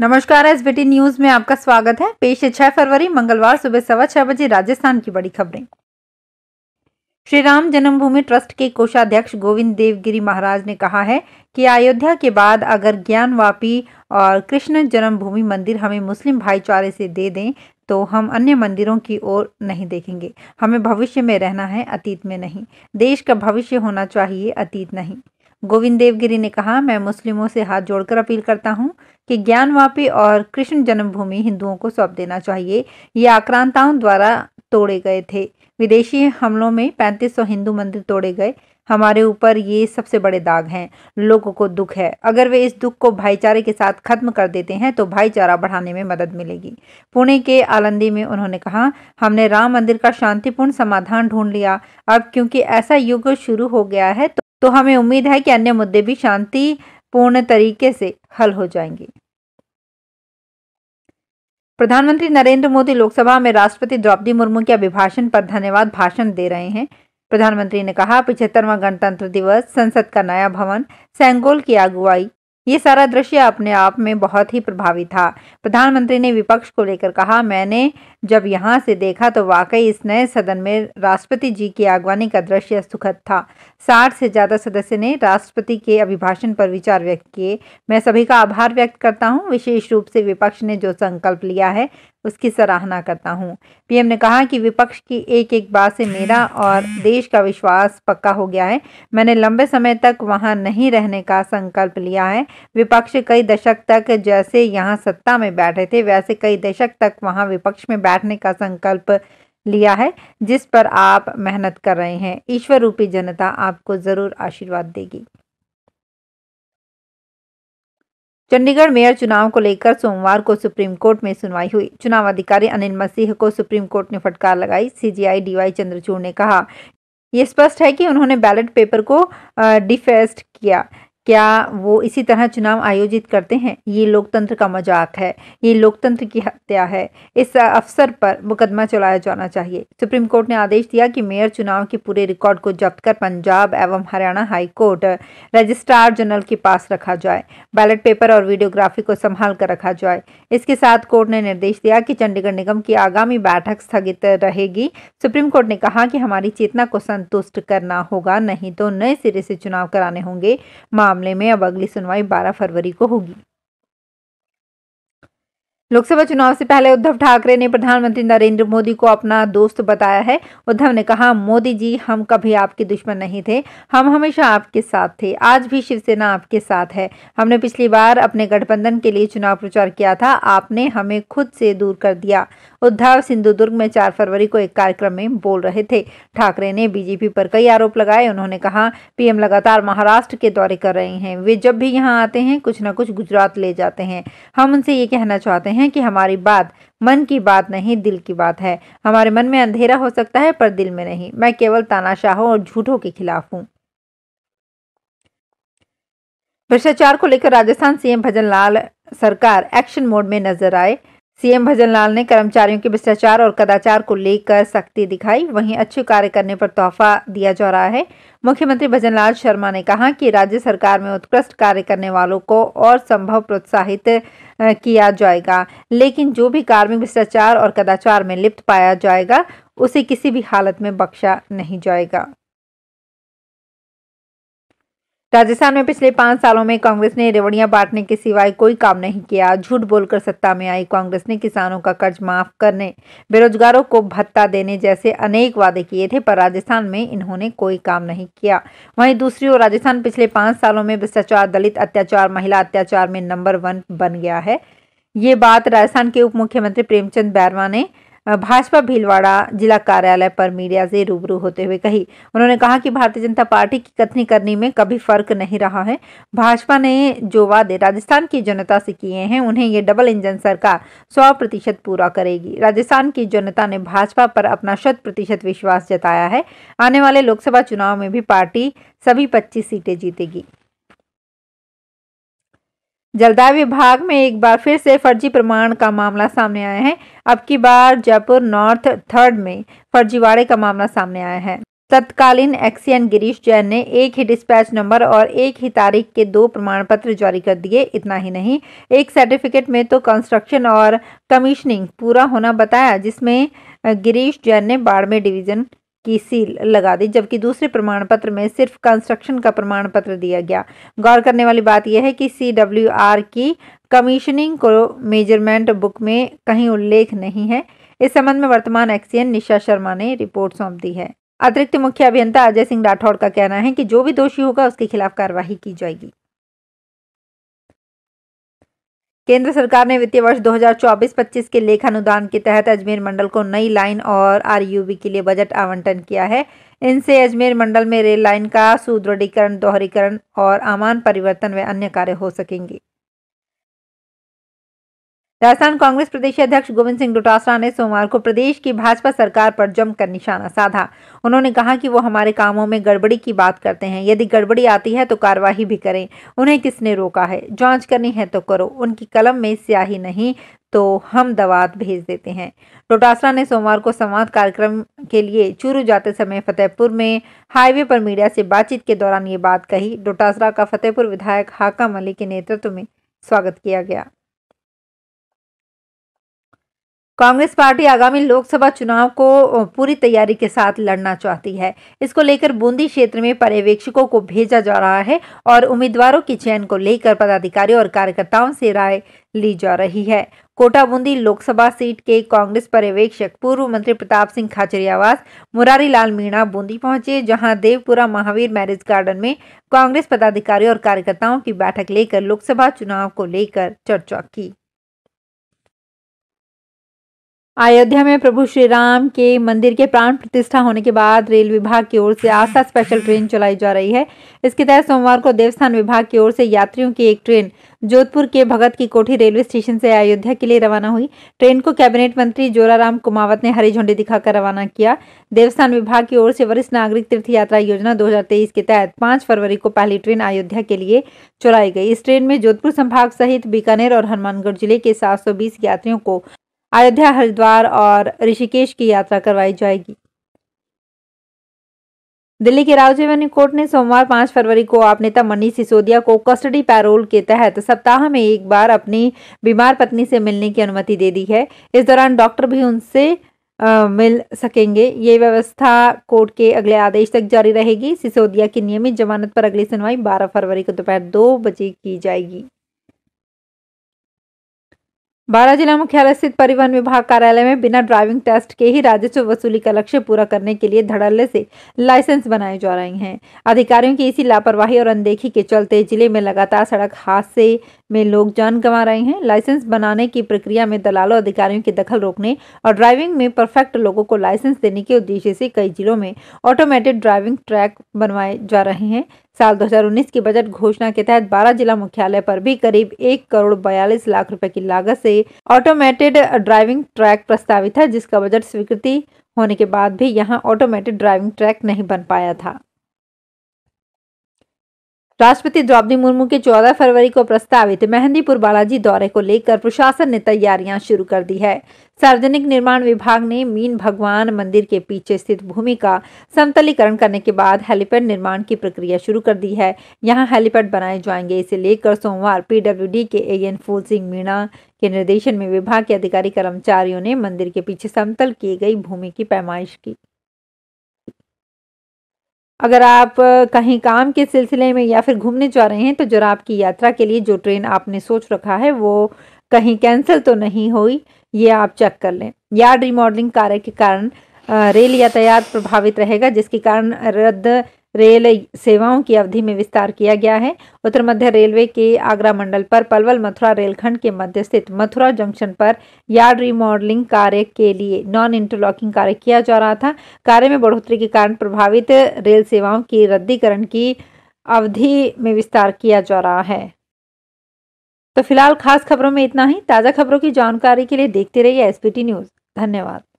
नमस्कार S news में आपका स्वागत है पेश है छह फरवरी मंगलवार सुबह सवा छह बजे राजस्थान की बड़ी खबरें श्री राम जन्मभूमि ट्रस्ट के कोषाध्यक्ष गोविंद देवगिरी महाराज ने कहा है कि अयोध्या के बाद अगर ज्ञानवापी और कृष्ण जन्मभूमि मंदिर हमें मुस्लिम भाईचारे से दे दें तो हम अन्य मंदिरों की ओर नहीं देखेंगे हमें भविष्य में रहना है अतीत में नहीं देश का भविष्य होना चाहिए अतीत नहीं गोविंद देवगिरी ने कहा मैं मुस्लिमों से हाथ जोड़कर अपील करता हूं कि ज्ञानवापी और कृष्ण जन्मभूमि हिंदुओं को सौंप देना चाहिए ये आक्रांताओं द्वारा तोड़े गए थे विदेशी हमलों में 3500 हिंदू मंदिर तोड़े गए हमारे ऊपर ये सबसे बड़े दाग हैं लोगों को दुख है अगर वे इस दुख को भाईचारे के साथ खत्म कर देते हैं तो भाईचारा बढ़ाने में मदद मिलेगी पुणे के आलंदी में उन्होंने कहा हमने राम मंदिर का शांतिपूर्ण समाधान ढूंढ लिया अब क्योंकि ऐसा युग शुरू हो गया है तो तो हमें उम्मीद है कि अन्य मुद्दे भी शांतिपूर्ण तरीके से हल हो जाएंगे प्रधानमंत्री नरेंद्र मोदी लोकसभा में राष्ट्रपति द्रौपदी मुर्मू के अभिभाषण पर धन्यवाद भाषण दे रहे हैं प्रधानमंत्री ने कहा पिछहत्तरवां गणतंत्र दिवस संसद का नया भवन सेंगोल की अगुवाई ये सारा दृश्य अपने आप में बहुत ही प्रभावी था प्रधानमंत्री ने विपक्ष को लेकर कहा मैंने जब यहाँ से देखा तो वाकई इस नए सदन में राष्ट्रपति जी की आगवानी का दृश्य सुखद था साठ से ज़्यादा सदस्य ने राष्ट्रपति के अभिभाषण पर विचार व्यक्त किए मैं सभी का आभार व्यक्त करता हूँ विशेष रूप से विपक्ष ने जो संकल्प लिया है उसकी सराहना करता हूँ पीएम ने कहा कि विपक्ष की एक एक बात से मेरा और देश का विश्वास पक्का हो गया है मैंने लंबे समय तक वहाँ नहीं रहने का संकल्प लिया है विपक्ष कई दशक तक जैसे यहाँ सत्ता में बैठे थे वैसे कई दशक तक वहाँ विपक्ष में बैठने का संकल्प लिया है जिस पर आप मेहनत कर रहे हैं ईश्वर रूपी जनता आपको ज़रूर आशीर्वाद देगी चंडीगढ़ मेयर चुनाव को लेकर सोमवार को सुप्रीम कोर्ट में सुनवाई हुई चुनाव अधिकारी अनिल मसीह को सुप्रीम कोर्ट ने फटकार लगाई सीजीआई डीवाई चंद्रचूड़ ने कहा यह स्पष्ट है कि उन्होंने बैलेट पेपर को डिफेस्ट किया क्या वो इसी तरह चुनाव आयोजित करते हैं ये लोकतंत्र का मजाक है ये लोकतंत्र की हत्या है इस अवसर पर मुकदमा चलाया जाना चाहिए सुप्रीम कोर्ट ने आदेश दिया कि मेयर चुनाव के पूरे रिकॉर्ड को जब्त कर पंजाब एवं Haryana high court registrar general के पास रखा जाए बैलेट पेपर और वीडियोग्राफी को संभाल कर रखा जाए इसके साथ कोर्ट ने निर्देश दिया कि चंडीगढ़ निगम की आगामी बैठक स्थगित रहेगी सुप्रीम कोर्ट ने कहा कि हमारी चेतना को संतुष्ट करना होगा नहीं तो नए सिरे से चुनाव कराने होंगे मां मामले में अब अगली सुनवाई 12 फरवरी को होगी लोकसभा चुनाव से पहले उद्धव ठाकरे ने प्रधानमंत्री नरेंद्र मोदी को अपना दोस्त बताया है उद्धव ने कहा मोदी जी हम कभी आपके दुश्मन नहीं थे हम हमेशा आपके साथ थे आज भी शिवसेना आपके साथ है हमने पिछली बार अपने गठबंधन के लिए चुनाव प्रचार किया था आपने हमें खुद से दूर कर दिया उद्धव सिंधुदुर्ग में चार फरवरी को एक कार्यक्रम में बोल रहे थे ठाकरे ने बीजेपी पर कई आरोप लगाए उन्होंने कहा पीएम लगातार महाराष्ट्र के दौरे कर रहे हैं वे जब भी यहाँ आते हैं कुछ न कुछ गुजरात ले जाते हैं हम उनसे ये कहना चाहते हैं कि हमारी बात मन की बात नहीं दिल की बात है हमारे मन में अंधेरा हो सकता है पर दिल में नहीं मैं केवल तानाशाहों और झूठों के खिलाफ हूँ भ्रष्टाचार को लेकर राजस्थान सीएम भजन लाल सरकार एक्शन मोड में नजर आए सीएम भजनलाल ने कर्मचारियों के भ्रष्टाचार और कदाचार को लेकर सख्ती दिखाई वहीं अच्छे कार्य करने पर तोहफा दिया जा रहा है मुख्यमंत्री भजनलाल शर्मा ने कहा कि राज्य सरकार में उत्कृष्ट कार्य करने वालों को और संभव प्रोत्साहित किया जाएगा लेकिन जो भी कार्मिक भ्रष्टाचार और कदाचार में लिप्त पाया जाएगा उसे किसी भी हालत में बख्शा नहीं जाएगा राजस्थान में पिछले पांच सालों में कांग्रेस ने रेवड़ियां बांटने के सिवाय कोई काम नहीं किया झूठ बोलकर सत्ता में आई कांग्रेस ने किसानों का कर्ज माफ करने बेरोजगारों को भत्ता देने जैसे अनेक वादे किए थे पर राजस्थान में इन्होंने कोई काम नहीं किया वहीं दूसरी ओर राजस्थान पिछले पांच सालों में भ्रष्टाचार दलित अत्याचार महिला अत्याचार में नंबर वन बन गया है ये बात राजस्थान के उप मुख्यमंत्री प्रेमचंद बैरवा ने भाजपा भीलवाड़ा जिला कार्यालय पर मीडिया से रूबरू होते हुए कही उन्होंने कहा कि भारतीय जनता पार्टी की कथनी करने में कभी फर्क नहीं रहा है भाजपा ने जो वादे राजस्थान की जनता से किए हैं उन्हें ये डबल इंजन सरकार सौ प्रतिशत पूरा करेगी राजस्थान की जनता ने भाजपा पर अपना शत प्रतिशत विश्वास जताया है आने वाले लोकसभा चुनाव में भी पार्टी सभी पच्चीस सीटें जीतेगी जलदाय विभाग में एक बार फिर से फर्जी प्रमाण का मामला सामने आया है अब की बार जयपुर नॉर्थ थर्ड में फर्जीवाड़े का मामला सामने आया है तत्कालीन एक्सियन गिरीश जैन ने एक ही डिस्पैच नंबर और एक ही तारीख के दो प्रमाण पत्र जारी कर दिए इतना ही नहीं एक सर्टिफिकेट में तो कंस्ट्रक्शन और कमीशनिंग पूरा होना बताया जिसमें गिरीश जैन ने बाड़मेर डिवीजन की सील लगा दी जबकि दूसरे प्रमाण पत्र में सिर्फ कंस्ट्रक्शन का प्रमाण पत्र दिया गया गौर करने वाली बात यह है कि सी डब्ल्यू आर की कमीशनिंग को मेजरमेंट बुक में कहीं उल्लेख नहीं है इस संबंध में वर्तमान एक्सीएन निशा शर्मा ने रिपोर्ट सौंप दी है अतिरिक्त मुख्य अभियंता अजय सिंह राठौड़ का कहना है कि जो भी दोषी होगा उसके खिलाफ कार्रवाई की जाएगी केंद्र सरकार ने वित्तीय वर्ष 2024-25 के लेखा अनुदान के तहत अजमेर मंडल को नई लाइन और आरयूबी के लिए बजट आवंटन किया है इनसे अजमेर मंडल में रेल लाइन का सुदृढ़ीकरण दोहरीकरण और आमान परिवर्तन व अन्य कार्य हो सकेंगे राजस्थान कांग्रेस प्रदेश अध्यक्ष गोविंद सिंह डोटासरा ने सोमवार को प्रदेश की भाजपा सरकार पर जमकर निशाना साधा उन्होंने कहा कि वो हमारे कामों में गड़बड़ी की बात करते हैं यदि गड़बड़ी आती है तो कार्यवाही भी करें उन्हें किसने रोका है जांच करनी है तो करो उनकी कलम में स्याही नहीं तो हम दवात भेज देते हैं डोटासरा ने सोमवार को संवाद कार्यक्रम के लिए चूरू जाते समय फतेहपुर में हाईवे पर मीडिया से बातचीत के दौरान ये बात कही डोटासरा का फतेहपुर विधायक हाकम अली के नेतृत्व में स्वागत किया गया कांग्रेस पार्टी आगामी लोकसभा चुनाव को पूरी तैयारी के साथ लड़ना चाहती है इसको लेकर बूंदी क्षेत्र में पर्यवेक्षकों को भेजा जा रहा है और उम्मीदवारों के चयन को लेकर पदाधिकारियों और कार्यकर्ताओं से राय ली जा रही है कोटा बूंदी लोकसभा सीट के कांग्रेस पर्यवेक्षक पूर्व मंत्री प्रताप सिंह खाचरियावास मुरारी लाल मीणा बूंदी पहुंचे जहां देवपुरा महावीर मैरिज गार्डन में कांग्रेस पदाधिकारियों और कार्यकर्ताओं की बैठक लेकर लोकसभा चुनाव को लेकर चर्चा की अयोध्या में प्रभु श्री राम के मंदिर के प्राण प्रतिष्ठा होने के बाद रेल विभाग की ओर से आस्था स्पेशल ट्रेन चलाई जा रही है इसके तहत सोमवार को देवस्थान विभाग की ओर से यात्रियों की एक ट्रेन जोधपुर के भगत की कोठी रेलवे स्टेशन से अयोध्या के लिए रवाना हुई ट्रेन को कैबिनेट मंत्री जोराराम कुमावत ने हरी झंडी दिखाकर रवाना किया देवस्थान विभाग की ओर से वरिष्ठ नागरिक तीर्थ यात्रा योजना 2023 के तहत 5 फरवरी को पहली ट्रेन अयोध्या के लिए चलाई गई इस ट्रेन में जोधपुर संभाग सहित बीकानेर और हनुमानगढ़ जिले के सात यात्रियों को अयोध्या हरिद्वार और ऋषिकेश की यात्रा करवाई जाएगी दिल्ली के रावजेवनी कोर्ट ने सोमवार 5 फरवरी को आप नेता मनीष सिसोदिया को कस्टडी पैरोल के तहत सप्ताह में एक बार अपनी बीमार पत्नी से मिलने की अनुमति दे दी है इस दौरान डॉक्टर भी उनसे आ, मिल सकेंगे ये व्यवस्था कोर्ट के अगले आदेश तक जारी रहेगी सिसोदिया की नियमित जमानत पर अगली सुनवाई 12 फरवरी को दोपहर दो बजे की जाएगी बारा जिला मुख्यालय स्थित परिवहन विभाग कार्यालय में बिना ड्राइविंग टेस्ट के ही राजस्व वसूली का लक्ष्य पूरा करने के लिए धड़ल्ले से लाइसेंस बनाए जा रहे हैं अधिकारियों की इसी लापरवाही और अनदेखी के चलते जिले में लगातार सड़क हादसे में लोग जान गंवा रहे हैं लाइसेंस बनाने की प्रक्रिया में दलालों अधिकारियों की दखल रोकने और ड्राइविंग में परफेक्ट लोगों को लाइसेंस देने के उद्देश्य से कई जिलों में ऑटोमेटेड ड्राइविंग ट्रैक बनवाए जा रहे हैं साल 2019 की बजट घोषणा के तहत 12 जिला मुख्यालय पर भी करीब एक करोड़ बयालीस लाख रुपए की लागत से ऑटोमेटेड ड्राइविंग ट्रैक प्रस्तावित है जिसका बजट स्वीकृति होने के बाद भी यहां ऑटोमेटेड ड्राइविंग ट्रैक नहीं बन पाया था राष्ट्रपति द्रौपदी मुर्मू के 14 फरवरी को प्रस्तावित मेहंदीपुर बालाजी दौरे को लेकर प्रशासन ने तैयारियां शुरू कर दी है सार्वजनिक निर्माण विभाग ने मीन भगवान मंदिर के पीछे स्थित भूमि का समतलीकरण करने के बाद हेलीपैड निर्माण की प्रक्रिया शुरू कर दी है यहां हेलीपैड बनाए जाएंगे इसे लेकर सोमवार पीडब्ल्यूडी के एएन फूल सिंह मीणा के निर्देशन में विभाग के अधिकारी कर्मचारियों ने मंदिर के पीछे समतल की गई भूमि की पैमाइश की अगर आप कहीं काम के सिलसिले में या फिर घूमने जा रहे हैं तो जरा आपकी यात्रा के लिए जो ट्रेन आपने सोच रखा है वो कहीं कैंसिल तो नहीं हुई ये आप चेक कर लें यार्ड रिमॉडलिंग कार्य के कारण रेल यातायात प्रभावित रहेगा जिसके कारण रद्द रेल सेवाओं की अवधि में विस्तार किया गया है उत्तर मध्य रेलवे के आगरा मंडल पर पलवल मथुरा रेलखंड के मध्य स्थित मथुरा जंक्शन पर यार्ड रिमॉडलिंग कार्य के लिए नॉन इंटरलॉकिंग कार्य किया जा रहा था कार्य में बढ़ोतरी के कारण प्रभावित रेल सेवाओं की रद्दीकरण की अवधि में विस्तार किया जा रहा है तो फिलहाल खास खबरों में इतना ही ताज़ा खबरों की जानकारी के लिए देखते रहिए एसपीटी न्यूज़ धन्यवाद